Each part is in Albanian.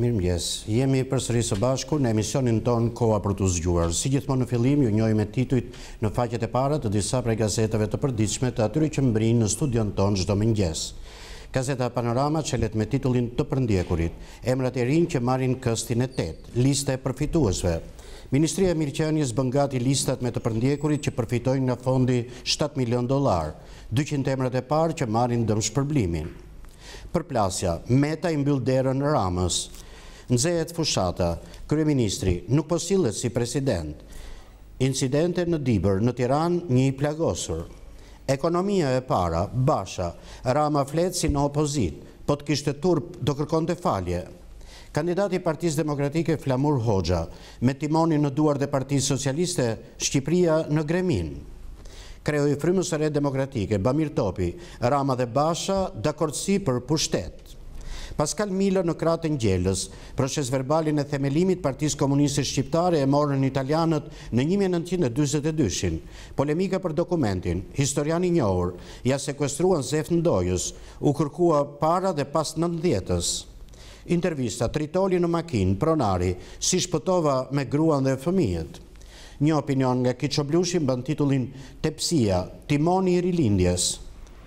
Mirë mjes, jemi përsëri së bashku në emisionin ton Koa për të zgjuar. Si gjithmonë në filim, ju njoj me tituit në faqet e parët të disa prej gazetave të përdiqme të atyri që mbrinë në studion ton gjdo më njës. Gazeta Panorama që me titullin të përndjekurit, emrat e rinë që marin këstin e tet, liste e përfituësve. Ministria Mirqenjës bëngati listat me të përndjekurit që përfitojnë në fondi 7 milion dolar, 200 emrat e parë që marin dëmshpërblimin. Përplasja, meta i mbyllderën rames, nëzhejet fushata, kryeministri nuk posilet si president, incidente në Dibër, në Tiran, një plagosur, ekonomia e para, basha, rama fletë si në opozit, po të kishtë të turp do kërkon të falje, Kandidati Partisë Demokratike Flamur Hoxha, me timoni në duar dhe Partisë Socialiste, Shqipria në Gremin. Krejoj frymës e redë demokratike, Bamir Topi, Rama dhe Basha, dakortësi për pushtetë. Pascal Miller në kratën gjellës, Proces verbalin e themelimit partijës komunistës shqiptare e morën italianët në 1922 shin Polemika për dokumentin, historiani njohur, ja sekwestruan zef në dojës, u kërkua para dhe pas nëndjetës. Intervista, tritoli në makinë, pronari, si shpëtova me gruan dhe fëmijët. Një opinion nga Kiqo Blushin bën titullin Tepsia, timoni i rilindjes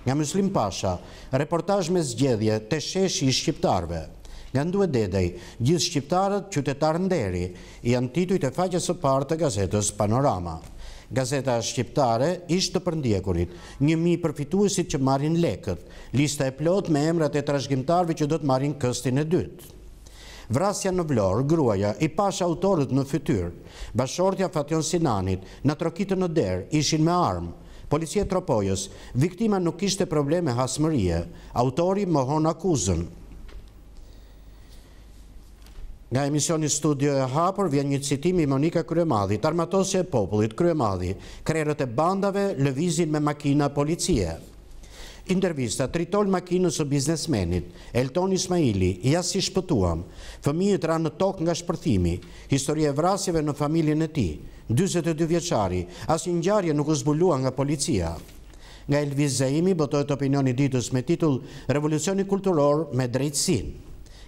nga Muslim Pasha, reportaj me zgjedhje të sheshi i Shqiptarve. Nga ndu e dedej, gjithë Shqiptarët, qytetarë nderi, i antituj të faqës së partë të gazetës Panorama. Gazeta Shqiptare ishtë të përndjekurit, një mi përfituësit që marin lekët, lista e plot me emrat e trashgjimtarve që do të marin këstin e dytë. Vrasja në Vlorë, Gruaja, i pasha autorët në fytyr, bashortja Fation Sinanit, në trokitë në derë, ishin me armë, policie tropojës, viktima nuk ishte probleme hasmërie, autori Mohon Akuzën. Nga emisioni studio e hapor vjen një citimi Monika Kryemadhi, tarmatosje e popullit Kryemadhi, krerët e bandave lëvizin me makina policie. Intervista tritol makinës o biznesmenit, Elton Ismaili, jasë si shpëtuam, fëmijët ranë në tokë nga shpërthimi, historie vrasjeve në familjen e ti, 22 vjeqari, asë një njarje nuk zbulua nga policia. Nga Elviz Zaimi bëtojt opinioni ditës me titull Revolucioni Kulturor me Drejtsin.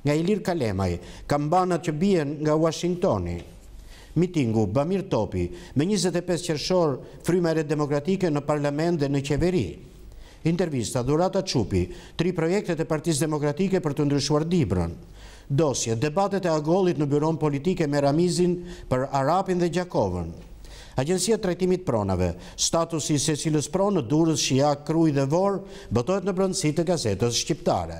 Nga Ilir Kalemaj, kambanat që bjen nga Washingtoni. Mitingu, Bamir Topi, me 25 qërshor, frymere demokratike në parlament dhe në qeveri intervista Durata Qupi, tri projektet e partiz demokratike për të ndryshuar Dibrën, dosje, debatet e agollit në byron politike me Ramizin për Arapin dhe Gjakovën, Agencia Tretimit Pronave, statusi se cilës pronë në durës, Shia, kruj dhe vorë, bëtojt në brëndësi të gazetës shqiptare.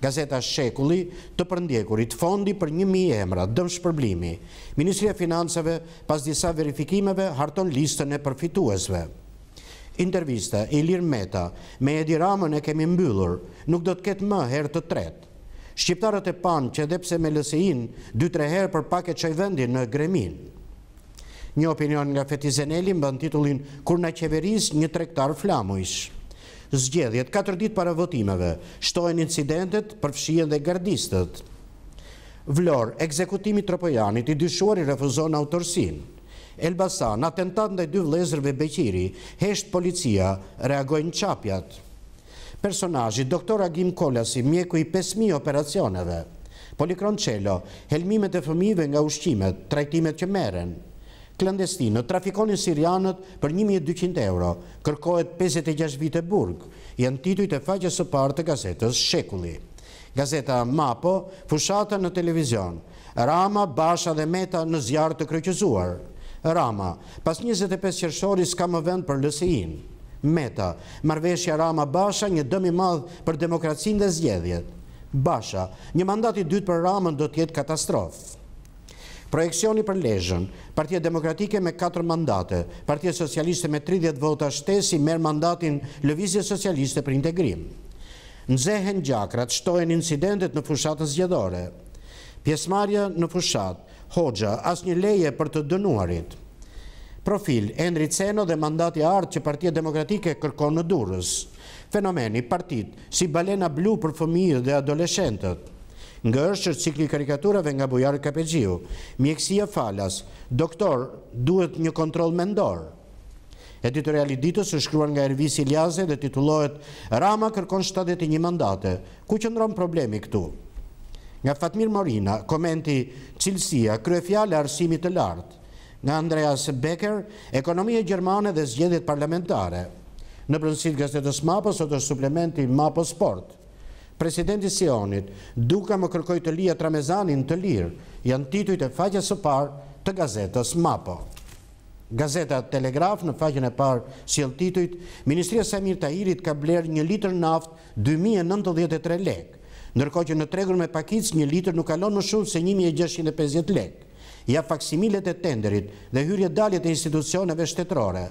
Gazeta Shekulli të përndjekurit fondi për një mi emra, dëmsh përblimi. Ministria Financave, pas disa verifikimeve, harton listën e përfituesve. Intervista Ilir Meta me Edi Ramën e kemi mbyllur, nuk do të ketë më herë të tretë. Shqiptarët e panë që edhepse me lësein, dy-tre herë për paket qoj vendin në gremin. Një opinion nga Fetizeneli mbën titullin Kur në qeveris një trektar flamujsh. Zgjedhjet, 4 dit para votimeve, shtojnë incidentet përfshien dhe gardistët. Vlor, ekzekutimi tropojanit i dyshuar i refuzon autorsinë. Elbasa, në atentat në dy vlezërve Beqiri, hesht policia, reagojnë qapjat. Personajit, doktor Agim Kolasi, mjeku i 5.000 operacioneve. Polikron qelo, helmimet e fëmive nga ushqimet, trajtimet që meren. klandestinë, trafikonin sirianët për 1.200 euro, kërkohet 56 vite burg, janë tituit e faqës së partë të gazetës Shekulli. Gazeta Mapo, fushata në televizion, Rama, Basha dhe Meta në zjarë të kryqëzuarë. Rama, pas 25 qërëshori s'ka më vend për lësiin. Meta, marveshja Rama Basha, një dëmi madhë për demokracin dhe zjedhjet. Basha, një mandat i dytë për Ramën do tjetë katastrofë. Projekcioni për lejën, partje demokratike me 4 mandate, partje socialiste me 30 vota shtesi merë mandatin lëvizje socialiste për integrim. Nëzehen gjakrat shtojen incidentet në fushatën zgjedore. Pjesmarja në fushatë, hoxha, as një leje për të dënuarit profil, Endri Ceno dhe mandati artë që partijet demokratike kërkon në durës. Fenomeni partit si balena blu për fëmijë dhe adoleshentët. Nga është që cikli karikaturave nga bujarë kapegjiu, mjekësia falas, doktor duhet një kontrol mendor. Editoriali ditës është shkruan nga Ervis Ljaze dhe titulohet Rama kërkon 71 mandate, ku që problemi këtu. Nga Fatmir Morina, komenti cilësia, kryefjale arsimit të lartë nga Andreas Becker, ekonomie gjermane dhe zgjedit parlamentare. Në prënsit gazetës MAPO, sot është suplementi MAPO Sport. Presidenti Sionit, duka më kërkoj të lija Tramezanin të lirë, janë titujt e faqës së parë të gazetës MAPO. Gazeta Telegraf në faqën e parë si jënë titujt Ministria Samir Tahirit ka blerë një litër naft 2093 lek, nërko që në tregur me pakic një litër nuk alon në shumë se 1650 lek ja faksimilet e tenderit dhe hyrje daljet e institucioneve shtetrore.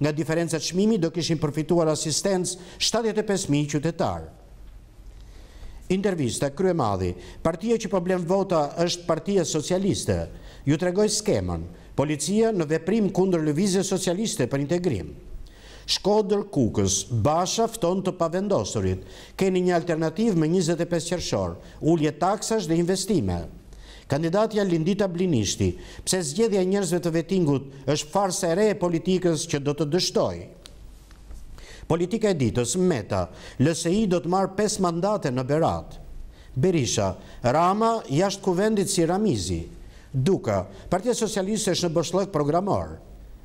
Nga diferencët shmimi do kishin përfituar asistencë 75.000 qytetarë. Intervista, Krye Madhi, partia që problem vota është partia socialiste, ju të regoj policia në veprim kundër lëvizje socialiste për integrim. Shkodër Kukës, Basha fton të pavendosurit, keni një alternativ me 25 qërshor, ullje taksash dhe investime kandidatja Lindita Blinishti, pse zgjedhja e njerëzve të vettingut është farsë e re e politikës që do të dështojë. Politika e ditës, Meta, LSI do të marrë 5 mandate në Berat. Berisha, Rama, jashtë kuvendit si Ramizi. Duka, Partia Socialiste është në bëshlëk programor.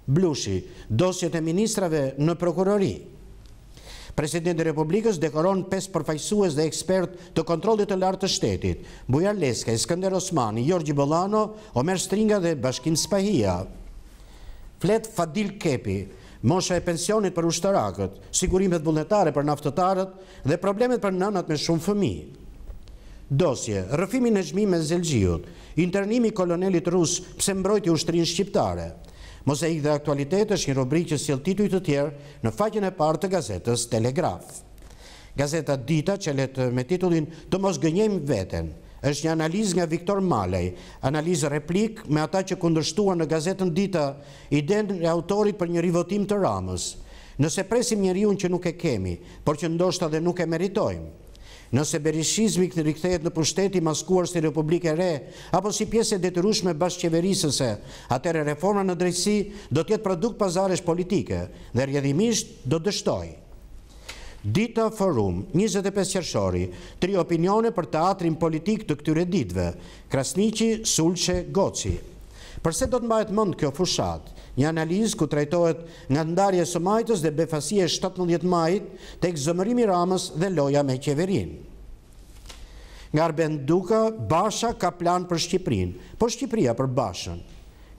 Blushi, dosjet e ministrave në prokurori. Presidenti Republikës dekoron 5 përfajsues dhe ekspert të kontrolit të lartë të shtetit, Bujar Leska, Iskander Osmani, Jorgji Bolano, Omer Stringa dhe Bashkim Spahia. Flet Fadil Kepi, mosha e pensionit për ushtarakët, sigurimet vullnetare për naftëtarët dhe problemet për nënat me shumë fëmi. Dosje, rëfimin e zhmi me zelgjiut, internimi kolonelit rusë pëse mbrojti ushtrinë shqiptare. Mosaik dhe aktualitet është një rubrik që s'jel tituj të tjerë në faqen e partë të gazetës Telegraf. Gazeta Dita që letë me titullin Të mos gënjem veten, është një analiz nga Viktor Malej, analiz replik me ata që kundërshtua në gazetën Dita i denë e autorit për një rivotim të ramës. Nëse presim një që nuk e kemi, por që ndoshta dhe nuk e meritojmë, Nëse berishizmi këtë rikëthejet në pushteti maskuar si Republike Re, apo si pjese detyrushme bashkë qeverisëse, atere reforma në drejtësi do tjetë produkt pazarish politike dhe rjedhimisht do dështoj. Dita forum, 25 qërshori, tri opinione për teatrin politik të këtyre ditve, Krasnici, Sulqe, Goci. Përse do të mbajtë mund kjo fushat, një analizë ku trajtojt nga ndarje së majtës dhe befasie 17 majt të ekzëmërimi ramës dhe loja me qeverin. Nga Arben duka, basha ka plan për Shqiprin, po Shqipria për bashën.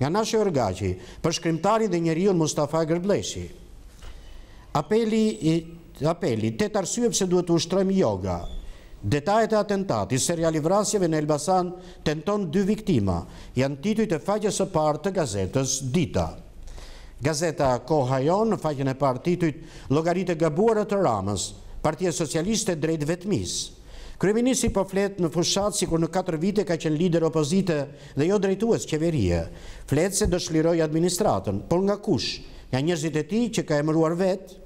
Nga nashe ërgaci, për shkrimtari dhe njeriun Mustafa Gërbleshi. Apeli, të apeli, të të arsyep se duhet të ushtrojmë yoga, Detajet e atentati, seriali vrasjeve në Elbasan, tenton dy viktima, janë titujt e faqës e partë të gazetës Dita. Gazeta Kohajon, në faqën e partë titujt logaritë e të ramës, partje socialiste drejtë vetmis. Kryeminisi po fletë në fushatë si kur në 4 vite ka qenë lider opozite dhe jo drejtues qeverie. Fletë se shliroj administratën, por nga kush, nga njëzit e ti që ka emëruar vetë,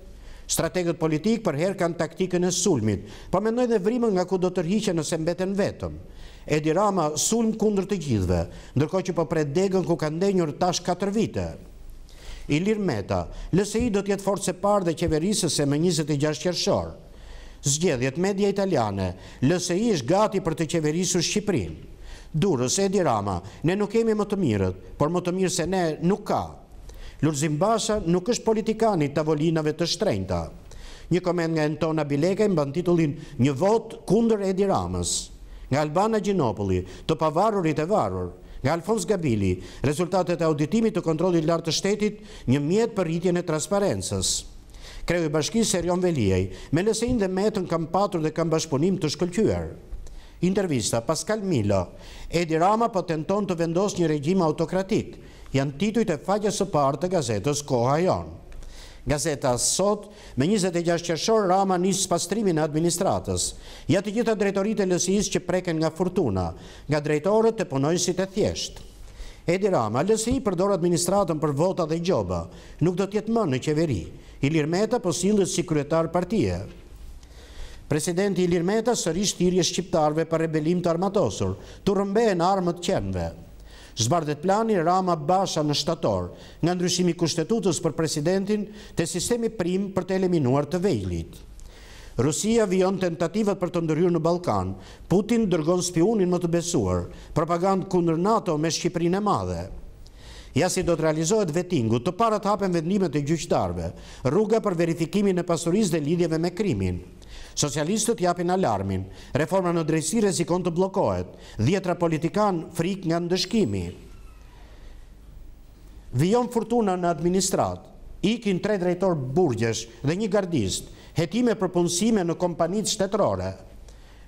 Strategët politikë për herë kanë taktikën e sulmit, pa po mendoj dhe vrimën nga ku do të rhiqe nëse mbeten vetëm. Edi Rama sulm kundrë të gjithve, ndërko që për po degën ku kanë denjur tash 4 vite. Ilir Meta, lëse i do tjetë forë se parë dhe qeverisë se më 26 qërëshorë. Zgjedhjet media italiane, lëse i është gati për të qeverisur Shqiprinë. Durës, Edi Rama, ne nuk kemi më të mirët, por më të mirë se ne nuk ka. Lurzim Basha nuk është politikani tavolinave të shtrejnëta. Një komend nga Entona Bilekaj mban titullin Një vot kunder Edi Ramës. Nga Albana Gjinopoli, të pavarurit e varur. Nga Alfons Gabili, rezultatet e auditimit të kontrolit lartë të shtetit, një mjetë për rritjen e transparencës. Kreu i bashkisë Serion Velijaj, me lesejnë dhe metën kam patur dhe kam bashkëpunim të shkëllqyër. Intervista Pascal Milo, Edi Rama po tenton të vendos një regjim autokratik, janë tituj të faqës së partë të gazetës Koha Jonë. Gazeta sot, me 26 qëshor, rama një spastrimin e administratës. Ja të gjitha drejtorit e lësijis që preken nga furtuna, nga drejtorët të punojësit si të thjeshtë. Edi rama, lësij përdor administratën për vota dhe gjoba, nuk do tjetë më në qeveri. Ilir Meta për po si kryetar partije. Presidenti Ilir Meta sërish tiri e shqiptarve për rebelim të armatosur, të rëmbejnë armët qenve. Zbardet plani rama basha në shtator, nga ndryshimi kushtetutës për presidentin të sistemi prim për të eliminuar të vejlit. Rusia vion tentativat për të ndërhyrë në Balkan, Putin dërgon spionin më të besuar, propagand kundër NATO me Shqiprinë e madhe. Ja si do të realizohet vetingu të parat hapen vendimet e gjyqtarve, rruga për verifikimin e pasuris dhe lidjeve me krimin. Socialistët japin alarmin, reforma në drejsi rezikon të blokohet, djetra politikan frik nga ndëshkimi. Vion furtuna në administrat, ikin tre drejtor burgjesh dhe një gardist, hetime për punësime në kompanit shtetrore.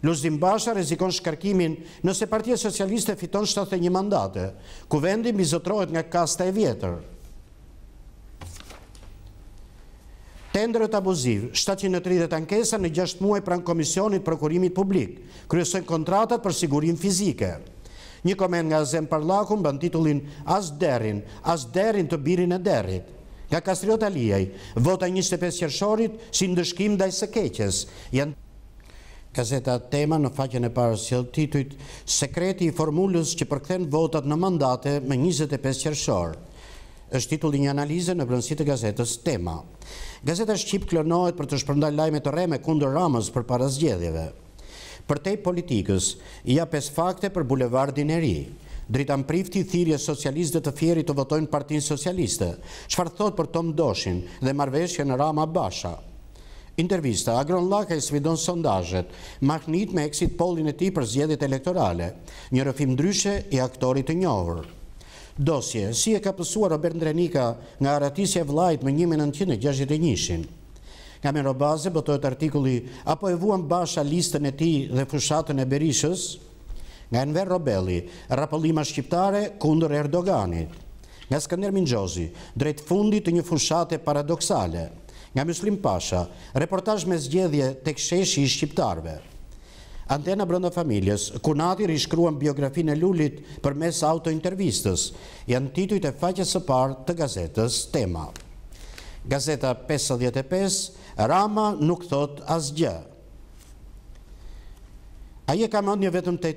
Luzdim Basha rezikon shkarkimin nëse partijet socialiste fiton 71 mandate, ku vendim i zotrojt nga kasta e vjetër. Tendrët abuziv, 730 ankesa në 6 muaj pranë Komisionit Prokurimit Publik, kryesën kontratat për sigurim fizike. Një komend nga Zem Parlakun bën titullin As derin, as derin të birin e derit. Nga Kastriot Alijaj, vota 25 qershorit si ndëshkim dhe i së keqes. Kazeta gazeta tema në faqen e parës që tituit sekreti i formullës që përkthen votat në mandate me 25 qershor. është titulli një analize në blënsit e gazetës Tema. Gazeta Shqip klonohet për të shpërndaj lajme të reme kundër ramës për zgjedhjeve. Për te politikës, ja pes fakte për bulevardin e ri. Dritan prifti thirje socialistëve të fjeri të votojnë partin socialiste. Çfarë thot për Tom Doshin dhe marveshje në rama Basha. Intervista, Agron Laka i svidon sondajet, mahnit me exit pollin e ti për zjedit elektorale, një rëfim dryshe i aktorit të njohër dosje, si e ka pësuar Robert Ndrenika nga aratisje vlajt më njime në tjene gjashit e Nga me robaze, bëtojt artikuli, apo e vuan basha listën e ti dhe fushatën e berishës, nga enver Robeli, rapëllima shqiptare kundër Erdoganit. Nga Skander Minxozi, drejt fundit të një fushate paradoxale. Nga Muslim Pasha, reportaj me zgjedhje të ksheshi i shqiptarve antena brënda familjes, ku nati rishkruan biografin e lullit për mes autointervistës, janë tituj e faqës së parë të gazetës tema. Gazeta 55, Rama nuk thot asgjë. Aje ka mëndje vetëm të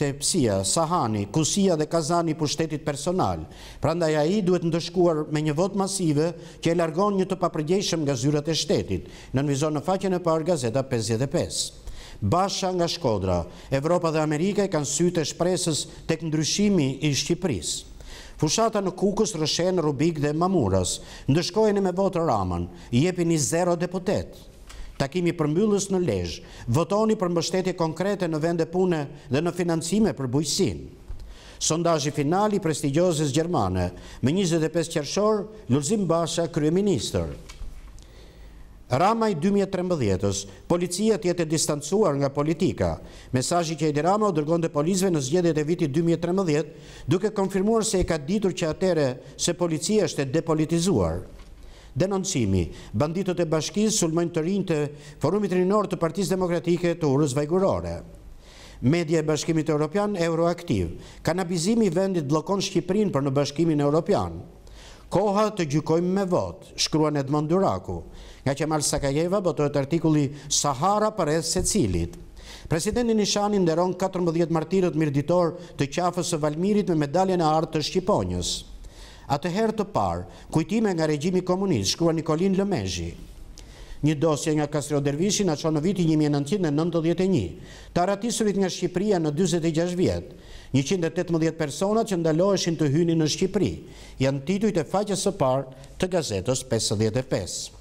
tepsia, sahani, kusia dhe kazani për shtetit personal, pranda ja i duhet ndëshkuar me një vot masive që e largon një të papërgjeshëm nga zyrat e shtetit, në nënvizor në faqen e parë Gazeta 55. Basha nga Shkodra, Evropa dhe Amerika i kanë sytë e shpresës të këndryshimi i Shqipërisë. Fushata në kukës Rëshenë, Rubik dhe Mamuras, ndëshkojnë me votë ramën, jepi një zero deputet. Takimi përmbyllës në lejsh, votoni për mbështetje konkrete në vende pune dhe në financime për bujësin. Sondajë finali prestigjozës Gjermane, me 25 qershor, Lulzim Basha, Kryeministër. Rama i 2013-ës, policia tjetë e distancuar nga politika. Mesajji që Edi Rama o dërgonde polizve në zgjedet e viti 2013, duke konfirmuar se e ka ditur që atere se policia është e depolitizuar. Denoncimi, banditët e bashkiz sulmojnë të rinjë të forumit rinor të partiz demokratike të urës vajgurore. Media e bashkimit e Europian, Euroaktiv, kanabizimi vendit blokon Shqiprin për në bashkimin e Europian. Koha të gjykojmë me votë, shkruan Edmond Duraku nga Qemal Sakajeva, botohet artikuli Sahara për edhe se cilit. Presidentin Nishani nderon 14 martirët mirditor të qafës së Valmirit me medaljen e artë të Shqiponjës. A të herë të parë, kujtime nga regjimi komunist, shkua Nikolin Lëmezhi. Një dosje nga Kastro Dervishi në qonë në vitin 1991, të aratisurit nga Shqipria në 26 vjetë, 118 personat që ndaloheshin të hyni në Shqipri, janë tituj të faqës së parë të gazetës 55.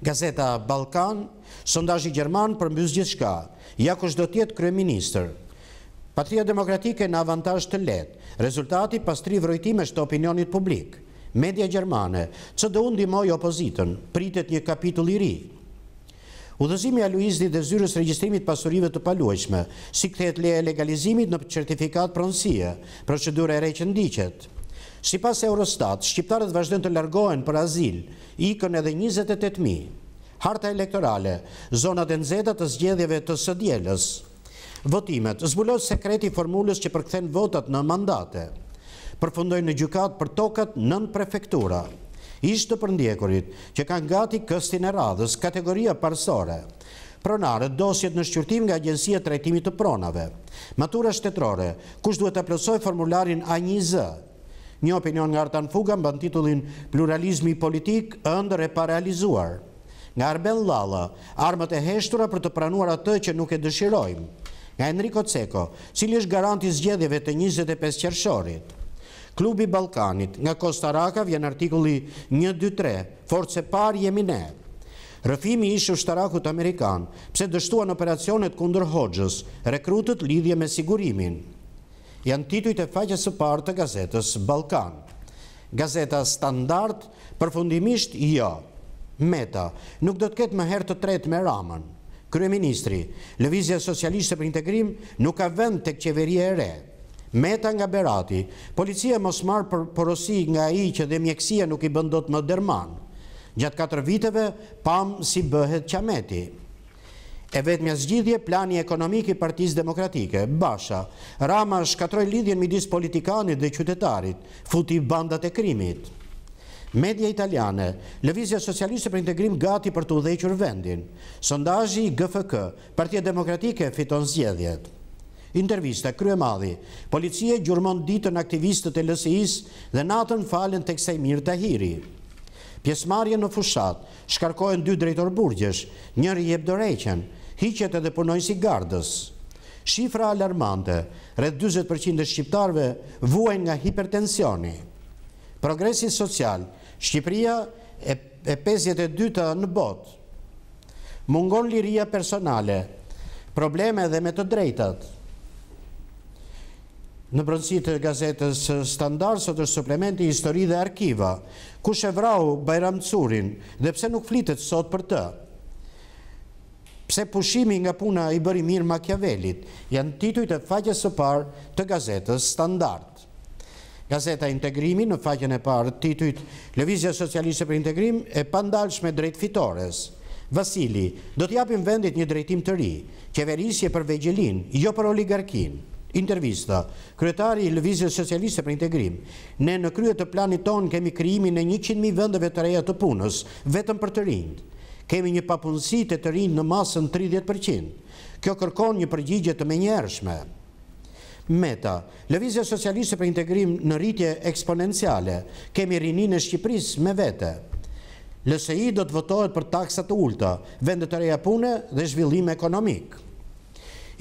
Gazeta Balkan, sondajë i Gjerman për mbës gjithë shka. Jako do tjetë krye minister. Patria demokratike në avantaj të letë. Rezultati pas tri vrojtime shtë opinionit publik. Media Gjermane, që dhe undi opozitën, pritet një kapitull i ri. Udhëzimi a Luizdi dhe zyrës registrimit pasurive të paluashme, si këthet le e legalizimit në certifikat pronsie, procedura e reqëndicet. Si pas Eurostat, shqiptarët vazhden të largohen për azil, ikën edhe 28.000. Harta elektorale, zonat e nëzeta të zgjedhjeve të sëdjeles. Votimet, zbulot sekreti formullës që përkëthen votat në mandate. Përfundojnë në gjukat për tokat nën prefektura. Ishtë të përndjekurit që kanë gati këstin e radhës kategoria parsore. Pronare, dosjet në shqyrtim nga agjensia trajtimit të pronave. Matura shtetrore, kush duhet të plësoj formularin A1Z? Një opinion nga Artan Fuga mban titullin Pluralizmi politik ëndër e paralizuar. Nga Arben Lalla, armët e heshtura për të pranuar atë që nuk e dëshirojmë. Nga Enrico Ceko, cili është garanti zgjedhjeve të 25 qershorit. Klubi Ballkanit, nga Costa Raka vjen artikulli 123, 3 e parë jemi ne. Rëfimi i ishë ushtarakut Amerikan, pse dështuan operacionet kunder Hoxhës, rekrutët lidhje me sigurimin janë tituj të faqës së parë të gazetës Balkan. Gazeta Standard, përfundimisht jo, Meta, nuk do të ketë më herë të tretë me ramën. Kryeministri, Lëvizja Socialiste për Integrim nuk ka vend të këqeverie e re. Meta nga Berati, policia mos marë për porosi nga i që dhe mjekësia nuk i bëndot më dërmanë. Gjatë 4 viteve, pamë si bëhet qameti e vetë mja zgjidhje plani ekonomik i partiz demokratike. Basha, Rama shkatroj lidhjen midis politikanit dhe qytetarit, futi bandat e krimit. Media italiane, Lëvizja Socialiste për integrim gati për të udhequr vendin. Sondajji GFK, partia demokratike fiton zgjedhjet. Intervista, krye madhi, policie gjurmon ditën aktivistët e lësijis dhe natën falen të kësaj mirë të hiri. Pjesmarje në fushat, shkarkojnë dy drejtor burgjesh, njëri jebdoreqen, hiqet edhe përnojnë si gardës. Shifra alarmante, rrët 20% e shqiptarve vuajnë nga hipertensioni. Progresin social, Shqipria e 52-ta në botë. Mungon liria personale, probleme dhe me të drejtat. Në brëndësit të gazetës standard, sotër suplementi histori dhe arkiva, ku shëvrau Bajram Curin dhe pse nuk flitet sot për të pse pushimi nga puna i bëri mirë Machiavellit, janë titujt e faqes së parë të gazetës Standard. Gazeta Integrimi në faqen e parë titujt Lëvizja Socialiste për Integrim e pandalshme drejt fitores. Vasili, do të japim vendit një drejtim të ri, qeverisje për vegjelin, jo për oligarkin. Intervista, kryetari i Lëvizje Socialiste për Integrim, ne në kryet të planit ton kemi kryimi në 100.000 vëndëve të reja të punës, vetëm për të rindë kemi një papunësit e të rinë në masën 30%. Kjo kërkon një përgjigje të menjërshme. Meta, Lëvizja Socialiste për Integrim në rritje eksponenciale, kemi rininë e Shqipërisë me vete. LSI do të votohet për taksat ulta, vendet të reja pune dhe zhvillim ekonomik.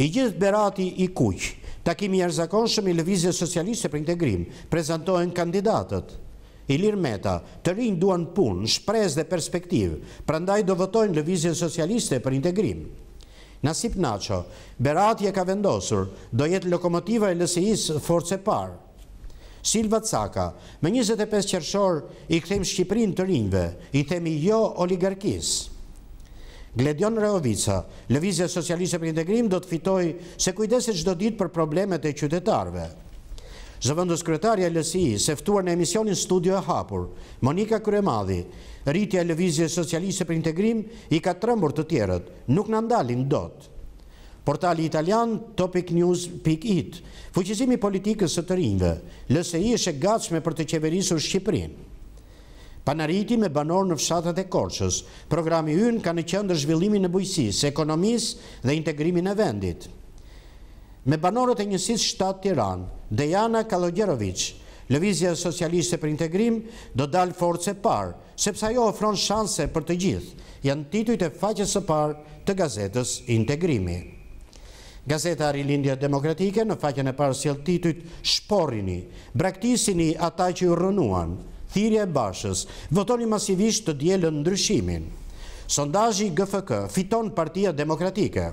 I gjithë berati i kuqë, takimi jërzakonshëm i Levizja Socialiste për Integrim, prezentohen kandidatët. Ilir Meta, të rinj duan punë, shprez dhe perspektiv, prandaj do votojnë lëvizjen socialiste për integrim. Nasip Nacho, Beratje ka vendosur, do jetë lokomotiva e LSI-s force parë. Silva Caka, me 25 qërshor i këthejmë Shqiprin të rinjve, i themi jo oligarkis. Gledion Reovica, Lëvizja Socialiste për Integrim do të fitoj se kujdeset qdo dit për problemet e qytetarve zëvëndës kretarja LSI, seftuar në emisionin studio e hapur, Monika Kryemadhi, rritja e levizje socialiste për integrim, i ka të rëmbur të tjerët, nuk në ndalin dot. Portali italian topicnews.it, fuqizimi politikës së të rinjëve, LSI është e gatshme për të qeverisur Shqiprinë. Panariti me banor në fshatët e korqës, programi ynë ka në qëndër zhvillimin e bujësis, ekonomis dhe integrimin e vendit. Me banorët e njësis shtatë tiranë, Dejana Kalogjerovic, Lëvizja Socialiste për Integrim, do dalë force parë, sepse ajo ofron shanse për të gjithë, janë titujt e faqës së parë të gazetës Integrimi. Gazeta Arilindja Demokratike në faqën e parë s'jel titujt shporini, braktisini ata që ju rënuan, thirje e bashës, votoni masivisht të djelën ndryshimin. Sondajji GFK fiton partia demokratike,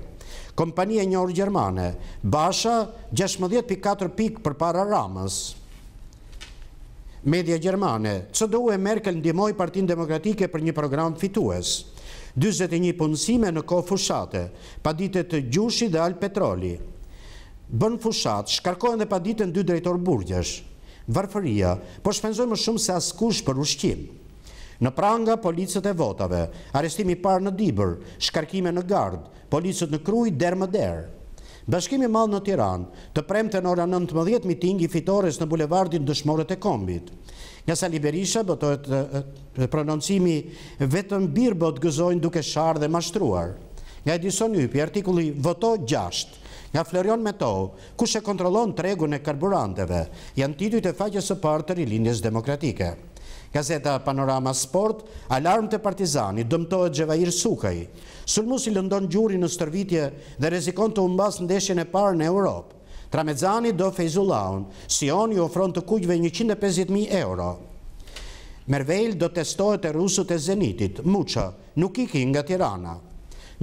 Kompanija një orë Gjermane, basha 16.4 pikë për para ramës. Media Gjermane, që do e Merkel ndimoj partin demokratike për një program fitues? 21 punësime në kohë fushate, pa të gjushi dhe alë petroli. Bën fushat, shkarkojnë dhe pa dy drejtor burgjesh. varfëria, po shpenzojnë më shumë se askush për ushqimë. Në pranga, policët e votave, arestimi par në Dibër, shkarkime në Gard, policët në Kruj, der më der. Bashkimi malë në Tiran, të premë të në ora 19 miting i fitores në bulevardin dëshmorët e kombit. Nga sa Liberisha, bëtojt prononcimi vetën birë bëtë gëzojnë duke sharë dhe mashtruar. Nga Edison Ypi, artikulli Voto 6. Nga Florion Meto, ku shë kontrolon tregun e karburanteve, janë tidujt e faqës e partër të linjes demokratike. Gazeta Panorama Sport, alarm të partizani, dëmtojët Gjevair Sukaj. Sulmusi lëndon gjuri në stërvitje dhe rezikon të umbas në deshjën e parë në Europë. Tramezani do Fejzulaun, Sion ju ofron të kujve 150.000 euro. Mervejl do testohet e rusët e Zenitit, Muqa, nuk i ki nga Tirana.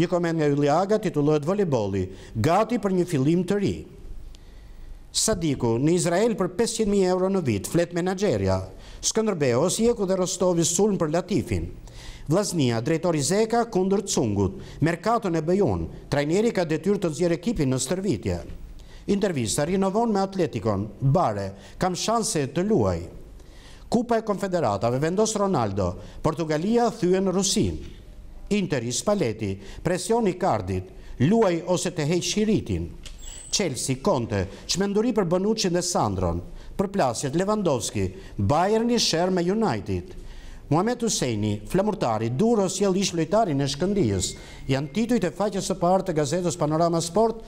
Një komend nga Juliaga titullohet voleboli, gati për një filim të ri. Sadiku, në Izrael për 500.000 euro në vit, flet menageria, Shkëndërbeo, Jeku dhe Rostovi sulm për Latifin. Vlasnia, drejtori Zeka, kundër Cungut, Merkaton e Bëjon, trajneri ka detyr të zjerë ekipin në stërvitje. Intervista rinovon me Atletikon, bare, kam shanse të luaj. Kupa e Konfederatave vendos Ronaldo, Portugalia thyën Rusin. Interi, Spaleti, presjoni kardit, luaj ose të hejë shiritin. Chelsea, Conte, qmenduri për Bënuqin dhe Sandron, përplasjet Lewandowski, Bayern i shërë me United. Muhammed Huseini, flamurtari, duro si e lojtari në shkëndijës, janë tituj të faqës e partë të gazetës Panorama Sport